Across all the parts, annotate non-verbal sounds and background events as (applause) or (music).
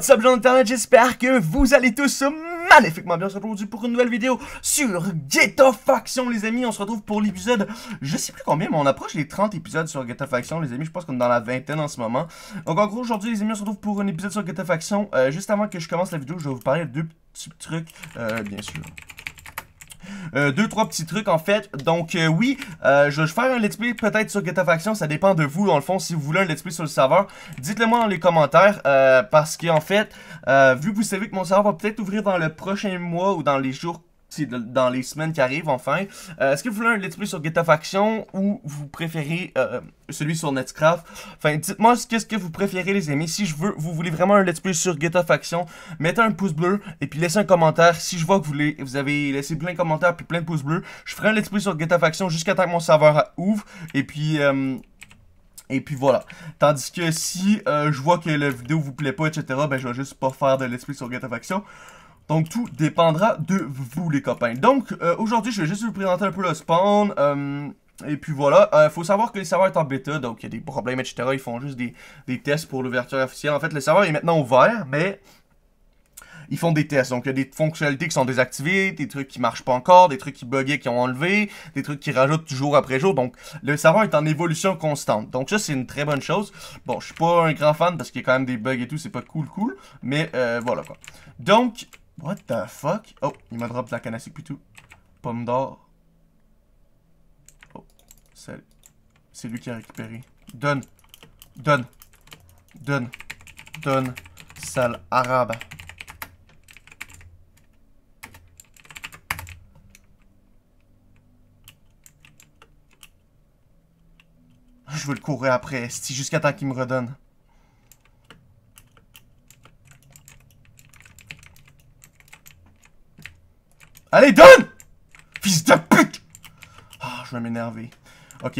What's up, gens internet, j'espère que vous allez tous maléfiquement bien se aujourd'hui pour une nouvelle vidéo sur Ghetto Faction, les amis. On se retrouve pour l'épisode, je sais plus combien, mais on approche les 30 épisodes sur of Faction, les amis. Je pense qu'on est dans la vingtaine en ce moment. Donc, en gros, aujourd'hui, les amis, on se retrouve pour un épisode sur Ghetto Faction. Euh, juste avant que je commence la vidéo, je vais vous parler de deux petits trucs, euh, bien sûr euh, deux, trois petits trucs en fait. Donc euh, oui, euh, je vais faire un let's play peut-être sur Faction, ça dépend de vous dans le fond. Si vous voulez un let's play sur le serveur, dites-le moi dans les commentaires euh, parce que en fait, vu que vous savez que mon serveur va peut-être ouvrir dans le prochain mois ou dans les jours dans les semaines qui arrivent, enfin. Euh, est-ce que vous voulez un let's play sur GTA Faction ou vous préférez euh, celui sur Netscraft? Enfin, dites-moi qu'est-ce que vous préférez, les amis. Si je veux, vous voulez vraiment un let's play sur GTA Faction, mettez un pouce bleu et puis laissez un commentaire. Si je vois que vous, voulez, vous avez laissé plein de commentaires puis plein de pouces bleus, je ferai un let's play sur GTA Faction jusqu'à temps que mon serveur ouvre. Et puis... Euh, et puis voilà. Tandis que si je vois que la vidéo vous plaît pas, etc., ben je vais juste pas faire de let's play sur GTA Faction. Donc, tout dépendra de vous, les copains. Donc, euh, aujourd'hui, je vais juste vous présenter un peu le spawn. Euh, et puis voilà, Il euh, faut savoir que les serveurs est en bêta, donc il y a des problèmes, etc. Ils font juste des, tests pour l'ouverture officielle. En fait, le serveur est maintenant ouvert, mais ils font des tests. Donc, il y a des fonctionnalités qui sont désactivées, des trucs qui marchent pas encore, des trucs qui buguaient, qui ont enlevé, des trucs qui rajoutent jour après jour. Donc, le serveur est en évolution constante. Donc, ça, c'est une très bonne chose. Bon, je suis pas un grand fan parce qu'il y a quand même des bugs et tout, c'est pas cool, cool. Mais, voilà, quoi. Donc, What the fuck? Oh, il m'a drop de la canne à tout. Pomme d'or. Oh, c'est lui qui a récupéré. Donne. Donne. Donne. Donne. Sale arabe. Je veux le courir après, si jusqu'à temps qu'il me redonne. je vais m'énerver. Ok,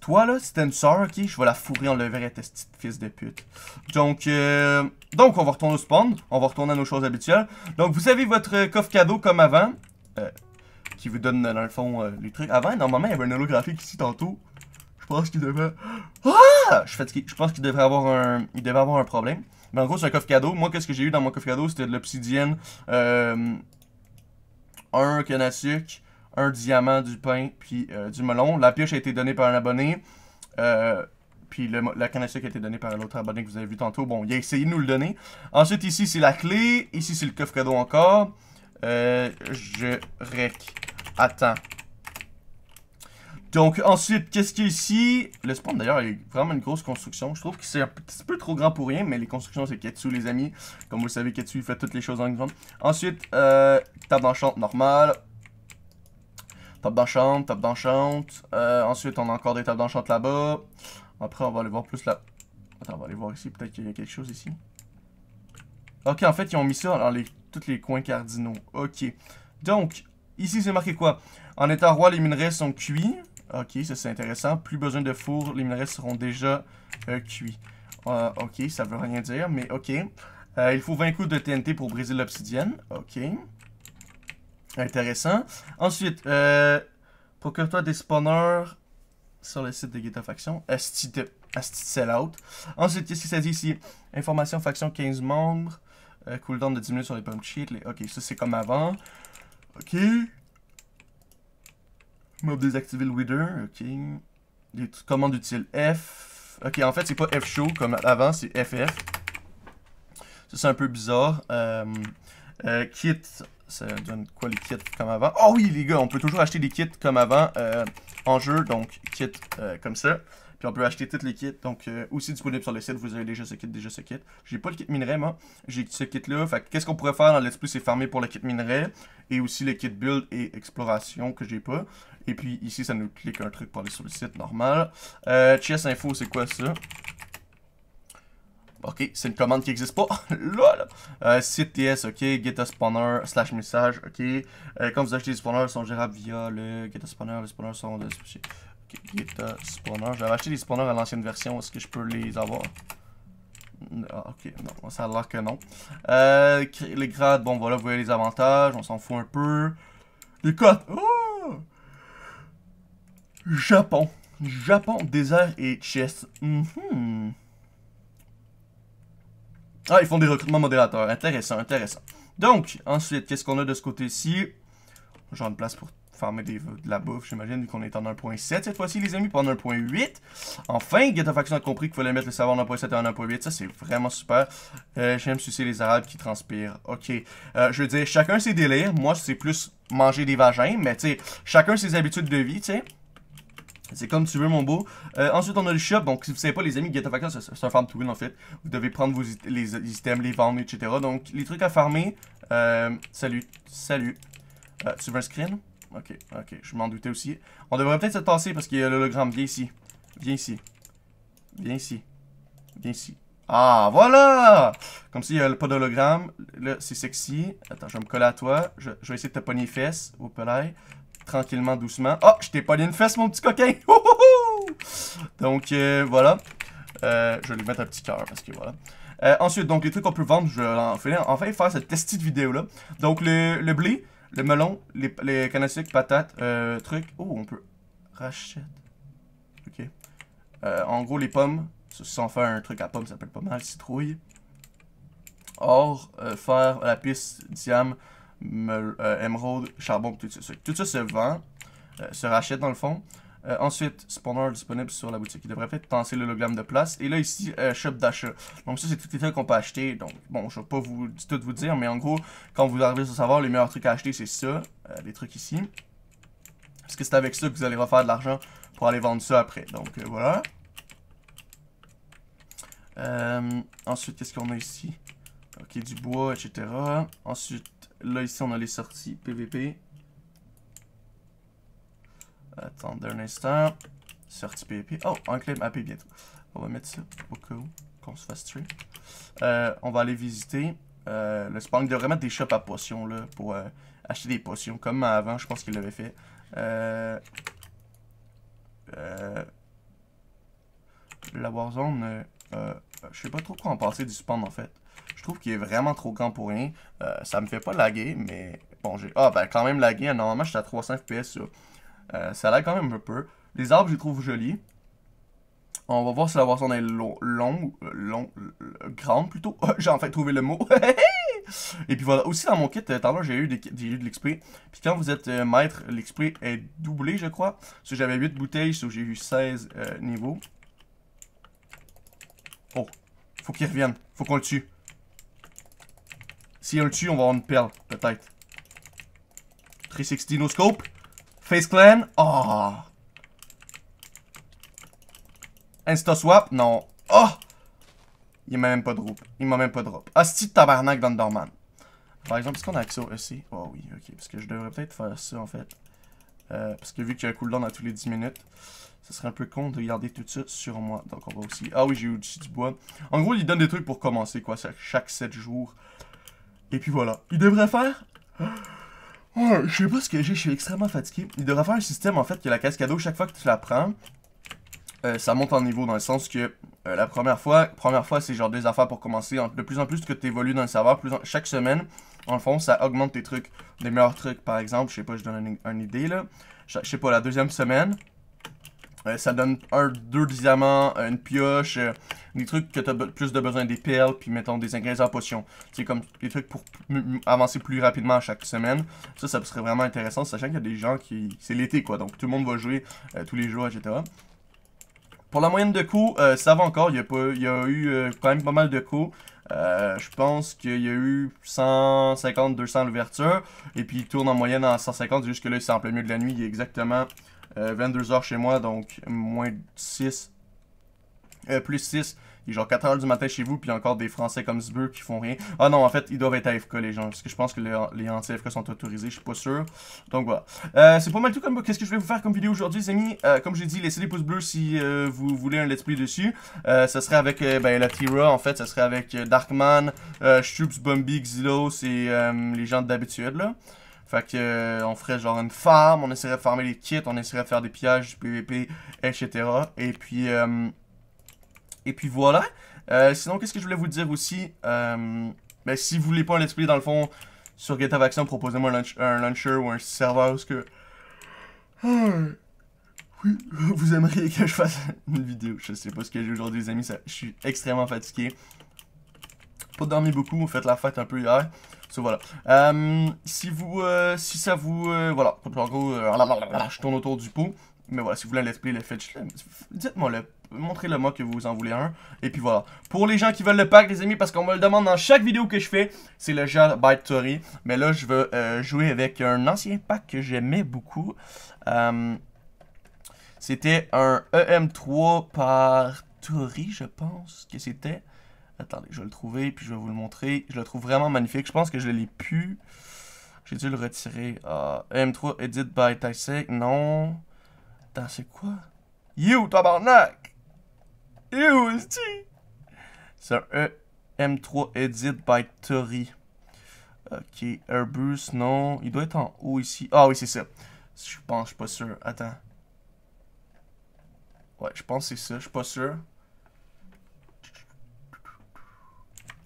toi là, si t'es une sœur, ok, je vais la fourrer en à tes petite fils de pute. Donc, euh, donc on va retourner au spawn, on va retourner à nos choses habituelles. Donc vous avez votre coffre cadeau comme avant, euh, qui vous donne dans le fond euh, les trucs. Avant, normalement, il y avait un holographique ici tantôt. Je pense qu'il devait... Ah! Je, je pense qu'il devrait avoir un... Il devait avoir un problème. Mais en gros, c'est un coffre cadeau. Moi, qu'est-ce que j'ai eu dans mon coffre cadeau? C'était de l'obsidienne, euh, un canassuc, un diamant, du pain, puis euh, du melon. La pioche a été donnée par un abonné. Euh, puis la canne à sucre a été donnée par l'autre abonné que vous avez vu tantôt. Bon, il a essayé de nous le donner. Ensuite, ici, c'est la clé. Ici, c'est le coffre cadeau encore. Euh, je rec. Attends. Donc, ensuite, qu'est-ce qu'il y a ici Le spawn, d'ailleurs, est vraiment une grosse construction. Je trouve que c'est un petit peu trop grand pour rien, mais les constructions, c'est Ketsu, les amis. Comme vous le savez, Ketsu, il fait toutes les choses en grand. Ensuite, table d'enchant normale. Top d'enchant, top d'enchant. Euh, ensuite, on a encore des tables d'enchant là-bas. Après, on va aller voir plus là. Attends, on va aller voir ici. Peut-être qu'il y a quelque chose ici. Ok, en fait, ils ont mis ça dans les, tous les coins cardinaux. Ok. Donc, ici, c'est marqué quoi? En état roi, les minerais sont cuits. Ok, ça c'est intéressant. Plus besoin de four, les minerais seront déjà euh, cuits. Euh, ok, ça veut rien dire, mais ok. il faut 20 coups de TNT pour briser l'obsidienne. Ok. Intéressant. Ensuite, euh, procure-toi des spawners sur le site de Guitar Faction. Asti de, out Ensuite, qu'est-ce qu'il ça ici Information faction 15 membres. Euh, cooldown de 10 minutes sur les pump sheets, Les... Ok, ça c'est comme avant. Ok. Mob désactiver le Wither. Ok. Des commandes utiles. F. Ok, en fait, c'est pas F show comme avant, c'est FF. Ça c'est un peu bizarre. Euh, euh, kit ça donne quoi les kits comme avant? Oh oui, les gars, on peut toujours acheter des kits comme avant euh, en jeu, donc kit euh, comme ça. Puis on peut acheter toutes les kits, donc euh, aussi disponible sur le site, vous avez déjà ce kit, déjà ce kit. J'ai pas le kit minerai, moi, j'ai ce kit-là. Fait qu'est-ce qu'on pourrait faire dans Let's Play, c'est farmer pour le kit minerai, et aussi le kit build et exploration que j'ai pas. Et puis ici, ça nous clique un truc pour aller sur le site, normal. chess info, c'est quoi ça? OK, c'est une commande qui n'existe pas. là, (laughs) là. Euh, site TS, OK, get a spawner, slash message, OK. Euh, quand vous achetez des spawners, ils sont gérables via le get a spawner. Les spawners sont... De... Ok, get a spawner. J'avais acheté des spawners à l'ancienne version. Est-ce que je peux les avoir? Ah, ok, non, ça a l'air que non. Euh, les grades, bon voilà, vous voyez les avantages, on s'en fout un peu. Les cotes, oh! Japon, Japon, désert et chest. Mm ah, ils font des recrutements modérateurs. Intéressant, intéressant. Donc, ensuite, qu'est-ce qu'on a de ce côté-ci? Genre de place pour farmer de la bouffe, j'imagine, vu qu'on est en 1.7 cette fois-ci, les amis, pas en 1.8. Enfin, Get a compris qu'il fallait mettre le savoir en 1.7 et en 1.8. Ça, c'est vraiment super. Euh, J'aime sucer les Arabes qui transpirent. Ok. Euh, je veux dire, chacun ses délires. Moi, c'est plus manger des vagins, mais tu sais, chacun ses habitudes de vie, tu sais. C'est comme tu veux, mon beau. Euh, ensuite, on a le shop. Donc, si vous savez pas, les amis, Get Vaca, c'est un farm to win en fait. Vous devez prendre vos les, items, les vendre, etc. Donc, les trucs à farmer. Euh, salut, salut. Euh, tu veux un screen Ok, ok, je m'en doutais aussi. On devrait peut-être se passer parce qu'il y a l'hologramme. Viens ici. Viens ici. Viens ici. Viens ici. Ah, voilà Comme s'il n'y a pas d'hologramme. Là, c'est sexy. Attends, je vais me coller à toi. Je, vais essayer de te pogner les fesses. Au tranquillement, doucement. oh, je t'ai pas une fesse, mon petit coquin! (laughs) donc, euh, voilà. Euh, je vais lui mettre un petit cœur, parce que voilà. Euh, ensuite, donc, les trucs qu'on peut vendre, je vais enfin faire cette testite vidéo-là. Donc, le, blé, le melon, les, les cannes patates, trucs. Oh, on peut... racheter. OK. en gros, les pommes. Sans faire un truc à pommes, ça s'appelle pas mal. Citrouille. Or, faire la piste, diam Emerald, euh, charbon, tout ça. Tout ça se vend, euh, se rachète dans le fond. Euh, ensuite, spawner disponible sur la boutique. Il devrait faire être le l'hologramme de place. Et là, ici, shop d'achat. Donc ça, c'est tout les trucs qu'on peut acheter. Donc, bon, je vais pas vous, tout vous dire, mais en gros, quand vous arrivez à savoir, les meilleurs trucs à acheter, c'est ça, les trucs ici. Parce que c'est avec ça que vous allez refaire de l'argent pour aller vendre ça après. Donc, voilà. ensuite, qu'est-ce qu'on a ici? Ok, du bois, etc. Ensuite, Là, ici, on a les sorties PVP. Attendez un instant. Sortie PVP. Oh, un claim AP bientôt. On va mettre ça au cas où qu'on se fasse euh, on va aller visiter euh, le spawn. Il devrait mettre des shops à potions là, pour euh, acheter des potions. Comme avant, je pense qu'il l'avait fait. La Warzone, je sais pas trop quoi en penser du spawn en fait trouve qu'il est vraiment trop grand pour rien. Euh, ça me fait pas laguer, mais bon, j'ai. Ah, ben quand même lagué. Hein. Normalement, j'étais à 300 FPS. Euh, ça lag quand même un peu. Les arbres, je les trouve jolis. On va voir si la version est long, euh, long, grande plutôt. (laughs) j'ai en fait trouvé le mot. (laughs) Et puis voilà, aussi dans mon kit, tant j'ai eu, eu, de l'XP. Puis quand vous êtes maître, l'XP est doublé, je crois. Parce que j'avais 8 bouteilles, j'ai eu 16 niveaux. Oh, faut qu'il revienne. Faut qu'on le tue. Si on le tue, on va avoir une perle, peut-être. 360 no scope. Face clan. Oh. Insta swap. Non. Oh. Il m'a même pas drop. Il m'a même pas drop. Hostie de tabarnak d'Underman. Par exemple, est-ce qu'on a accès au EC? Oh oui, ok. Parce que je devrais peut-être faire ça, en fait. Euh, parce que vu qu'il y a un cooldown à tous les 10 minutes, ce serait un peu con de garder tout ça sur moi. Donc on va aussi... Ah oui, j'ai eu du bois. En gros, il donne des trucs pour commencer, quoi. Chaque 7 jours. Et puis voilà. Il devrait faire... Oh, je sais pas ce que j'ai, je suis extrêmement fatigué. Il devrait faire un système, en fait, que la cascadeau, chaque fois que tu la prends, euh, ça monte en niveau, dans le sens que euh, la première fois, première fois c'est genre des affaires pour commencer. De plus en plus que tu évolues dans le serveur, plus chaque semaine, en fond, ça augmente tes trucs. Des meilleurs trucs, par exemple, je sais pas, je donne une, une idée, là. Je sais pas, la deuxième semaine, euh, ça donne un, deux diamants, euh, une pioche, euh, des trucs que tu as plus de besoin, des perles, puis mettons des ingrédients en potion. C'est comme des trucs pour avancer plus rapidement chaque semaine. Ça, ça serait vraiment intéressant, sachant qu'il y a des gens qui... C'est l'été, quoi, donc tout le monde va jouer tous les jours, etc. Pour la moyenne de coûts, ça va encore, il y a, il y eu quand même pas mal de coûts. je pense qu'il y a eu 150-200 l'ouverture. Et puis il tourne en moyenne en 150, jusque là c'est en plein milieu de la nuit. Il est exactement 22h euh, chez moi, donc moins 6. Euh, plus 6. Il est genre 4h du matin chez vous, puis encore des Français comme Zbeu qui font rien. Ah non, en fait, ils doivent être AFK, les gens, parce que je pense que les, les anti-AFK sont autorisés, je suis pas sûr. Donc voilà. Euh, c'est pas mal tout comme... Qu'est-ce que je vais vous faire comme vidéo aujourd'hui, les amis? comme j'ai dit, laissez des pouces bleus si vous voulez un let's play dessus. ça serait avec ben, la Tira, en fait, ça serait avec Darkman, Shoops, Bombi, Xylos et les gens d'habitude, là. Fait que euh, on ferait genre une farm, on essaierait de farmer les kits, on essaierait de faire des pillages, du PVP, etc. Et puis, euh, et puis voilà. Euh, sinon, qu'est-ce que je voulais vous dire aussi? ben, si vous voulez pas un let's play, dans le fond, sur action proposez-moi un, launcher ou un serveur, ce que... Hmm. Oui, (laughs) vous aimeriez que je fasse (laughs) une vidéo. Je sais pas ce que j'ai aujourd'hui, les amis. je suis extrêmement fatigué. Pas dormi beaucoup, on faites la fête un peu hier voilà. Euh, si vous, euh, si ça vous, euh, voilà, je tourne autour du pot. Mais voilà, si vous voulez un let's play, le dites-moi le, montrez-le moi que vous en voulez un. Et puis voilà. Pour les gens qui veulent le pack, les amis, parce qu'on me le demande dans chaque vidéo que je fais, c'est le gel By Tory. Mais là, je veux jouer avec un ancien pack que j'aimais beaucoup. c'était un EM3 par Tory, je pense que c'était. Attendez, je vais le trouver, puis je vais vous le montrer. Je le trouve vraiment magnifique. Je pense que je l'ai pu. J'ai dû le retirer. Ah, M3 Edit by Tysec. Non. Attends, c'est quoi? You, tabarnak! You, C'est un euh, M3 Edit by Tori. Ok, Airbus, non. Il doit être en haut ici. Ah oui, c'est ça. Je pense, je suis pas sûr. Attends. Ouais, je pense que c'est ça. Je suis pas sûr.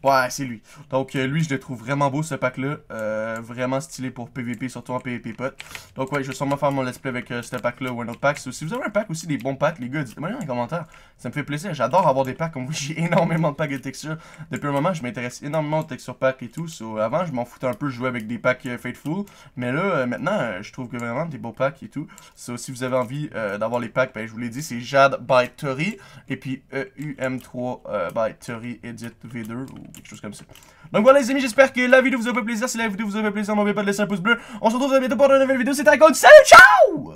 Ouais, c'est lui. Donc, euh, lui, je le trouve vraiment beau, ce pack-là. Euh, vraiment stylé pour PvP, surtout en PvP pot. Donc, ouais, je vais sûrement faire mon let's play avec euh, ce pack-là ou un autre pack. si vous avez un pack aussi, des bons packs, les gars, dites-moi en commentaire. Ça me fait plaisir. J'adore avoir des packs. Comme vous, (laughs) j'ai énormément de packs de textures. Depuis un moment, je m'intéresse énormément aux textures packs et tout. So, avant, je m'en foutais un peu, je jouais avec des packs faithful. Mais là, maintenant, je trouve que vraiment des beaux packs et tout. So, si vous avez envie d'avoir les packs, ben, je vous l'ai dit, c'est Jade by Tori. Et puis e EUM3 by Tori Edit V2 quelque chose comme ça. Donc voilà les amis, j'espère que la vidéo vous a fait plaisir. Si la vidéo vous a fait plaisir, n'oubliez pas de laisser un pouce bleu. On se retrouve bientôt pour une nouvelle vidéo. C'était Icon. Salut, ciao